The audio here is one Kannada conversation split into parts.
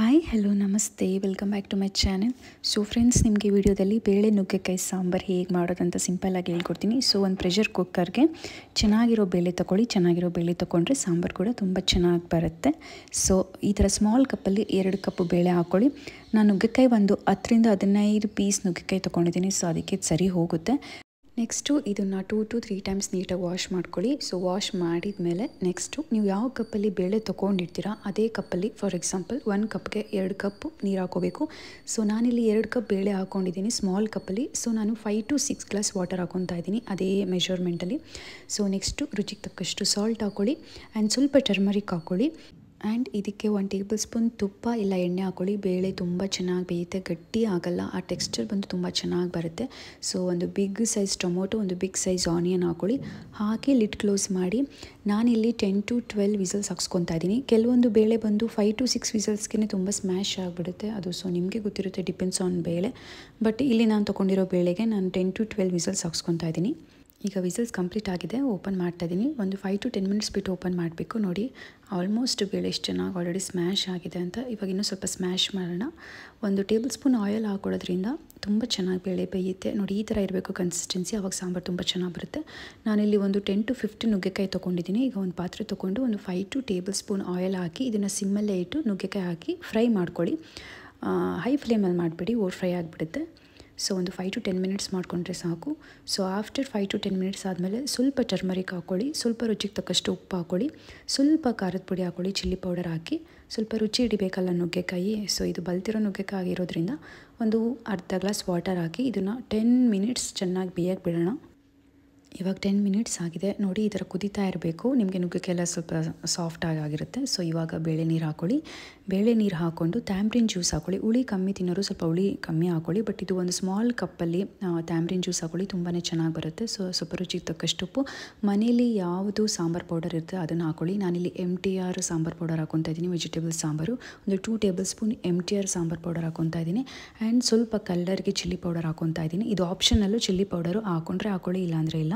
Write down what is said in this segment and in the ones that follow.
ಹಾಯ್ ಹಲೋ ನಮಸ್ತೆ welcome back to my channel so friends ನಿಮಗೆ ವಿಡಿಯೋದಲ್ಲಿ ಬೇಳೆ ನುಗ್ಗೆಕಾಯಿ ಸಾಂಬಾರು ಹೇಗೆ ಮಾಡೋದಂತ ಸಿಂಪಲ್ಲಾಗಿ ಹೇಳ್ಕೊಡ್ತೀನಿ ಸೊ ಒಂದು ಪ್ರೆಷರ್ ಕುಕ್ಕರ್ಗೆ ಚೆನ್ನಾಗಿರೋ ಬೇಳೆ ತೊಗೊಳ್ಳಿ ಚೆನ್ನಾಗಿರೋ ಬೇಳೆ ತೊಗೊಂಡ್ರೆ ಸಾಂಬಾರು ಕೂಡ ತುಂಬ ಚೆನ್ನಾಗಿ ಬರುತ್ತೆ ಸೊ ಈ ಥರ ಸ್ಮಾಲ್ ಕಪ್ಪಲ್ಲಿ ಎರಡು ಕಪ್ಪು ಬೇಳೆ ಹಾಕ್ಕೊಳ್ಳಿ ನಾನು ನುಗ್ಗೆಕಾಯಿ ಒಂದು ಹತ್ತರಿಂದ ಹದಿನೈದು ಪೀಸ್ ನುಗ್ಗೆಕಾಯಿ ತೊಗೊಂಡಿದ್ದೀನಿ ಸೊ ಅದಕ್ಕೆ ಸರಿ ಹೋಗುತ್ತೆ ನೆಕ್ಸ್ಟು ಇದನ್ನು ಟೂ ಟು ತ್ರೀ ಟೈಮ್ಸ್ ನೀಟಾಗಿ ವಾಶ್ ಮಾಡ್ಕೊಳ್ಳಿ ಸೊ ವಾಶ್ ಮಾಡಿದ ಮೇಲೆ ನೆಕ್ಸ್ಟು ನೀವು ಯಾವ ಕಪ್ಪಲ್ಲಿ ಬೇಳೆ ತೊಗೊಂಡಿರ್ತೀರಾ ಅದೇ ಕಪ್ಪಲ್ಲಿ ಫಾರ್ ಎಕ್ಸಾಂಪಲ್ ಒನ್ ಕಪ್ಗೆ ಎರಡು ಕಪ್ ನೀರು ಹಾಕೋಬೇಕು ಸೊ ನಾನಿಲ್ಲಿ ಎರಡು ಕಪ್ ಬೇಳೆ ಹಾಕ್ಕೊಂಡಿದ್ದೀನಿ ಸ್ಮಾಲ್ ಕಪ್ಪಲ್ಲಿ ಸೊ ನಾನು five to six glass water ಹಾಕೊತಾ ಇದ್ದೀನಿ ಅದೇ ಮೆಷರ್ಮೆಂಟಲ್ಲಿ ಸೊ ನೆಕ್ಸ್ಟು ರುಚಿಗೆ ತಕ್ಕಷ್ಟು ಸಾಲ್ಟ್ ಹಾಕ್ಕೊಳ್ಳಿ ಆ್ಯಂಡ್ ಸ್ವಲ್ಪ ಟರ್ಮರಿಕ್ ಹಾಕ್ಕೊಳ್ಳಿ ಆ್ಯಂಡ್ ಇದಕ್ಕೆ ಒನ್ ಟೇಬಲ್ ಸ್ಪೂನ್ ತುಪ್ಪ ಇಲ್ಲ ಎಣ್ಣೆ ಹಾಕೊಳ್ಳಿ ಬೇಳೆ ತುಂಬ ಚೆನ್ನಾಗಿ ಬೇಯುತ್ತೆ ಗಟ್ಟಿ ಆಗಲ್ಲ ಆ ಟೆಕ್ಸ್ಚರ್ ಬಂದು ತುಂಬ ಚೆನ್ನಾಗಿ ಬರುತ್ತೆ ಸೊ ಒಂದು ಬಿಗ್ ಸೈಜ್ ಟೊಮೊಟೊ ಒಂದು ಬಿಗ್ ಸೈಜ್ ಆನಿಯನ್ ಹಾಕೊಳ್ಳಿ ಹಾಕಿ ಲಿಟ್ ಕ್ಲೋಸ್ ಮಾಡಿ ನಾನಿಲ್ಲಿ ಟೆನ್ ಟು ಟ್ವೆಲ್ ವಿಸಲ್ಸ್ ಹಾಕ್ಸ್ಕೊತಾ ಇದ್ದೀನಿ ಕೆಲವೊಂದು ಬೇಳೆ ಬಂದು ಫೈವ್ ಟು ಸಿಕ್ಸ್ ವಿಸಲ್ಸ್ಗೆ ತುಂಬ ಸ್ಮ್ಯಾಶ್ ಆಗಿಬಿಡುತ್ತೆ ಅದು ಸೊ ನಿಮಗೆ ಗೊತ್ತಿರುತ್ತೆ ಡಿಪೆಂಡ್ಸ್ ಆನ್ ಬೇಳೆ ಬಟ್ ಇಲ್ಲಿ ನಾನು ತೊಗೊಂಡಿರೋ ಬೇಳೆಗೆ ನಾನು ಟೆನ್ ಟು ಟ್ವೆಲ್ ವಿಸಲ್ಸ್ ಹಾಕ್ಸ್ಕೊತಾ ಇದ್ದೀನಿ ಈಗ ವಿಸಲ್ಸ್ ಕಂಪ್ಲೀಟ್ ಆಗಿದೆ ಓಪನ್ ಮಾಡ್ತಾ ಇದ್ದೀನಿ ಒಂದು ಫೈವ್ ಟು ಟೆನ್ ಮಿನಿಟ್ಸ್ ಬಿಟ್ಟು ಓಪನ್ ಮಾಡಬೇಕು ನೋಡಿ ಆಲ್ಮೋಸ್ಟ್ ಬೇಳೆ ಎಷ್ಟು ಚೆನ್ನಾಗಿ ಆಲ್ರೆಡಿ ಸ್ಮ್ಯಾಶ್ ಆಗಿದೆ ಅಂತ ಇವಾಗ ಇನ್ನೂ ಸ್ವಲ್ಪ ಸ್ಮ್ಯಾಶ್ ಮಾಡೋಣ ಒಂದು ಟೇಬಲ್ ಸ್ಪೂನ್ ಆಯಿಲ್ ಹಾಕೊಳ್ಳೋದ್ರಿಂದ ತುಂಬ ಚೆನ್ನಾಗಿ ಬೇಳೆ ಬೇಯುತ್ತೆ ನೋಡಿ ಈ ಥರ ಇರಬೇಕು ಕನ್ಸಿಸ್ಟೆನ್ಸಿ ಅವಾಗ ಸಾಂಬಾರು ತುಂಬ ಚೆನ್ನಾಗಿ ಬರುತ್ತೆ ನಾನಿಲ್ಲಿ ಒಂದು ಟೆನ್ ಟು ಫಿಫ್ಟಿ ನುಗ್ಗೆಕಾಯಿ ತೊಗೊಂಡಿದ್ದೀನಿ ಈಗ ಒಂದು ಪಾತ್ರೆ ತೊಗೊಂಡು ಒಂದು five to tablespoon oil ಹಾಕಿ ಇದನ್ನು ಸಿಮ್ಮಲ್ಲೇ ಇಟ್ಟು ನುಗ್ಗೆಕಾಯಿ ಹಾಕಿ ಫ್ರೈ ಮಾಡ್ಕೊಳ್ಳಿ ಹೈ ಫ್ಲೇಮಲ್ಲಿ ಮಾಡಿಬಿಡಿ ಓವರ್ ಫ್ರೈ ಆಗಿಬಿಡುತ್ತೆ ಸೊ ಒಂದು ಫೈವ್ ಟು ಟೆನ್ ಮಿನಿಟ್ಸ್ ಮಾಡಿಕೊಂಡ್ರೆ ಸಾಕು so after five to ten minutes ಆದಮೇಲೆ ಸ್ವಲ್ಪ ಟರ್ಮರಿಕ್ ಹಾಕೊಳ್ಳಿ ಸ್ವಲ್ಪ ರುಚಿಗೆ ತಕ್ಕಷ್ಟು ಉಪ್ಪು ಹಾಕೊಳ್ಳಿ ಸ್ವಲ್ಪ ಖಾರದ ಪುಡಿ ಹಾಕೊಳ್ಳಿ ಚಿಲ್ಲಿ ಪೌಡರ್ ಹಾಕಿ ಸ್ವಲ್ಪ ರುಚಿ ಹಿಡಿಬೇಕಲ್ಲ ನುಗ್ಗೆಕಾಯಿ ಸೊ ಇದು ಬಲ್ತಿರೋ ನುಗ್ಗೆಕಾಯಿ ಆಗಿರೋದ್ರಿಂದ ಒಂದು ಅರ್ಧ ಗ್ಲಾಸ್ ವಾಟರ್ ಹಾಕಿ ಇದನ್ನು ಟೆನ್ ಮಿನಿಟ್ಸ್ ಚೆನ್ನಾಗಿ ಬೇಯಕ್ಕೆ ಬಿಡೋಣ ಇವಾಗ ಟೆನ್ ಮಿನಿಟ್ಸ್ ಆಗಿದೆ ನೋಡಿ ಈ ಥರ ಕುದೀತಾ ಇರಬೇಕು ನಿಮಗೆ ನುಗ್ಗಿಕೆಲ್ಲ ಸ್ವಲ್ಪ ಸಾಫ್ಟಾಗಿ ಆಗಿರುತ್ತೆ ಸೊ ಇವಾಗ ಬೇಳೆ ನೀರು ಹಾಕೊಳ್ಳಿ ಬೇಳೆ ನೀರು ಹಾಕ್ಕೊಂಡು ತ್ಯಾಮ್ರಿನ್ ಜ್ಯೂಸ್ ಹಾಕೊಳ್ಳಿ ಹುಳಿ ಕಮ್ಮಿ ತಿನ್ನೋರು ಸ್ವಲ್ಪ ಹುಳಿ ಕಮ್ಮಿ ಹಾಕೊಳ್ಳಿ ಬಟ್ ಇದು ಒಂದು ಸ್ಮಾಲ್ ಕಪ್ಪಲ್ಲಿ ತ್ಯಾಮ್ರಿನ್ ಜ್ಯೂಸ್ ಹಾಕೊಳ್ಳಿ ತುಂಬಾ ಚೆನ್ನಾಗಿ ಬರುತ್ತೆ ಸೊ ಸ್ವಲ್ಪ ರುಚಿಗೆ ತಕ್ಕಷ್ಟು ಉಪ್ಪು ಮನೇಲಿ ಯಾವುದು ಸಾಂಬಾರು ಪೌಡರ್ ಇರುತ್ತೆ ಅದನ್ನು ಹಾಕೊಳ್ಳಿ ನಾನಿಲ್ಲಿ M T R sambar powder ಹಾಕೊತಾ ಇದ್ದೀನಿ ವೆಜಿಟೇಬಲ್ ಸಾಂಬಾರು ಒಂದು two tablespoon M T R sambar powder ಹಾಕೊತಾ ಇದ್ದೀನಿ ಆ್ಯಂಡ್ ಸ್ವಲ್ಪ ಕಲ್ಲರ್ಗೆ ಚಿಲ್ಲಿ ಪೌಡರ್ ಹಾಕೊತಾ ಇದ್ದೀನಿ ಇದು ಆಪ್ಷನಲ್ಲೂ ಚಿಲ್ಲಿ ಪೌಡರು ಹಾಕೊಂಡ್ರೆ ಹಾಕೊಳ್ಳಿ ಇಲ್ಲಾಂದರೆ ಇಲ್ಲ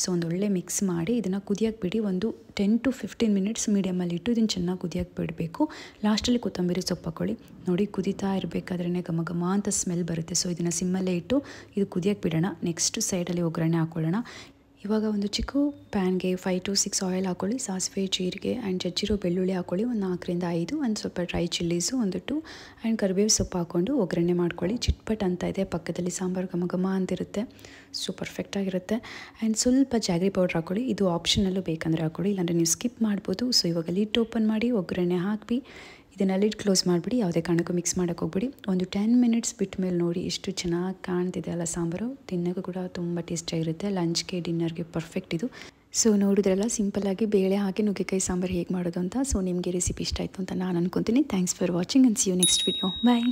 ಸೊ ಒಂದೊಳ್ಳೆ ಮಿಕ್ಸ್ ಮಾಡಿ ಇದನ್ನು ಕುದಿಯಕ್ಕೆ ಬಿಡಿ ಒಂದು ಟೆನ್ ಟು ಫಿಫ್ಟೀನ್ ಮಿನಿಟ್ಸ್ ಮೀಡಿಯಮಲ್ಲಿ ಇಟ್ಟು ಇದನ್ನು ಚೆನ್ನಾಗಿ ಕುದಿಯಕ್ಕೆ ಬಿಡಬೇಕು ಲಾಸ್ಟಲ್ಲಿ ಕೊತ್ತಂಬರಿ ಸೊಪ್ಪು ಹಾಕೊಳ್ಳಿ ನೋಡಿ ಕುದೀತಾ ಇರಬೇಕಾದ್ರೆ ಘಮ ಘಮ ಅಂತ ಸ್ಮೆಲ್ ಬರುತ್ತೆ ಸೊ ಇದನ್ನು ಸಿಮ್ಮಲ್ಲೇ ಇಟ್ಟು ಇದು ಕುದಿಯಕ್ಕೆ ಬಿಡೋಣ ನೆಕ್ಸ್ಟ್ ಸೈಡಲ್ಲಿ ಒಗ್ಗರಣೆ ಹಾಕೊಳ್ಳೋಣ ಇವಾಗ ಒಂದು ಚಿಕ್ಕ ಪ್ಯಾನ್ಗೆ ಫೈ ಟು ಸಿಕ್ಸ್ ಆಯಿಲ್ ಹಾಕೊಳ್ಳಿ ಸಾಸಿವೆ ಜೀರಿಗೆ ಆ್ಯಂಡ್ ಜಜ್ಜಿರೋ ಬೆಳ್ಳುಳ್ಳಿ ಹಾಕೊಳ್ಳಿ ಒಂದು ನಾಲ್ಕರಿಂದ ಐದು ಒಂದು ಸ್ವಲ್ಪ ಡ್ರೈ ಚಿಲ್ಲೀಸು ಒಂದು ಟು ಆ್ಯಂಡ್ ಕರಿಬೇವು ಸೊಪ್ಪು ಹಾಕ್ಕೊಂಡು ಒಗ್ಗರಣೆ ಮಾಡ್ಕೊಳ್ಳಿ ಚಿಟ್ಪಟ್ ಅಂತ ಇದೆ ಪಕ್ಕದಲ್ಲಿ ಸಾಂಬಾರು ಘಮ ಘಮ ಅಂತಿರುತ್ತೆ ಸೊ ಪರ್ಫೆಕ್ಟಾಗಿರುತ್ತೆ ಆ್ಯಂಡ್ ಸ್ವಲ್ಪ ಜಾಗ್ರಿ ಪೌಡ್ರ್ ಹಾಕೊಳ್ಳಿ ಇದು ಆಪ್ಷನಲ್ಲೂ ಬೇಕಂದರೆ ಹಾಕೊಳ್ಳಿ ಇಲ್ಲಾಂದರೆ ನೀವು ಸ್ಕಿಪ್ ಮಾಡ್ಬೋದು ಸೊ ಇವಾಗ ಲಿಟ್ ಓಪನ್ ಮಾಡಿ ಒಗ್ಗರಣೆ ಹಾಕಿ ಇದನ್ನ ಲಿಡ್ ಕ್ಲೋಸ್ ಮಾಡಿಬಿಡಿ ಯಾವುದೇ ಕಾರಣಕ್ಕೂ ಮಿಕ್ಸ್ ಮಾಡೋಕ್ಕೆ ಹೋಗ್ಬಿಡಿ ಒಂದು ಟೆನ್ ಮಿನಿಟ್ಸ್ ಬಿಟ್ಟ ಮೇಲೆ ನೋಡಿ ಎಷ್ಟು ಚೆನ್ನಾಗಿ ಕಾಣ್ತಿದೆ ಅಲ್ಲ ಸಾಂಬಾರು ತಿನ್ನೋಕ್ಕೂ ಕೂಡ ತುಂಬ ಟೇಸ್ಟಿಯಾಗಿರುತ್ತೆ ಲಂಚ್ಗೆ ಡಿನ್ನರ್ಗೆ ಪರ್ಫೆಕ್ಟ್ ಇದು ಸೊ ನೋಡಿದ್ರಲ್ಲ ಸಿಂಪಲ್ಲಾಗಿ ಬೇಳೆ ಹಾಕಿ ನುಗ್ಗೆಕಾಯಿ ಸಾಂಬಾರು ಹೇಗೆ ಮಾಡೋದು ಅಂತ ಸೊ ನಿಮಗೆ ರೆಸಿಪಿ ಇಷ್ಟ ಆಯಿತು ಅಂತ ನಾನು ಅನ್ಕೊತೀನಿ thanks for watching and see you next video bye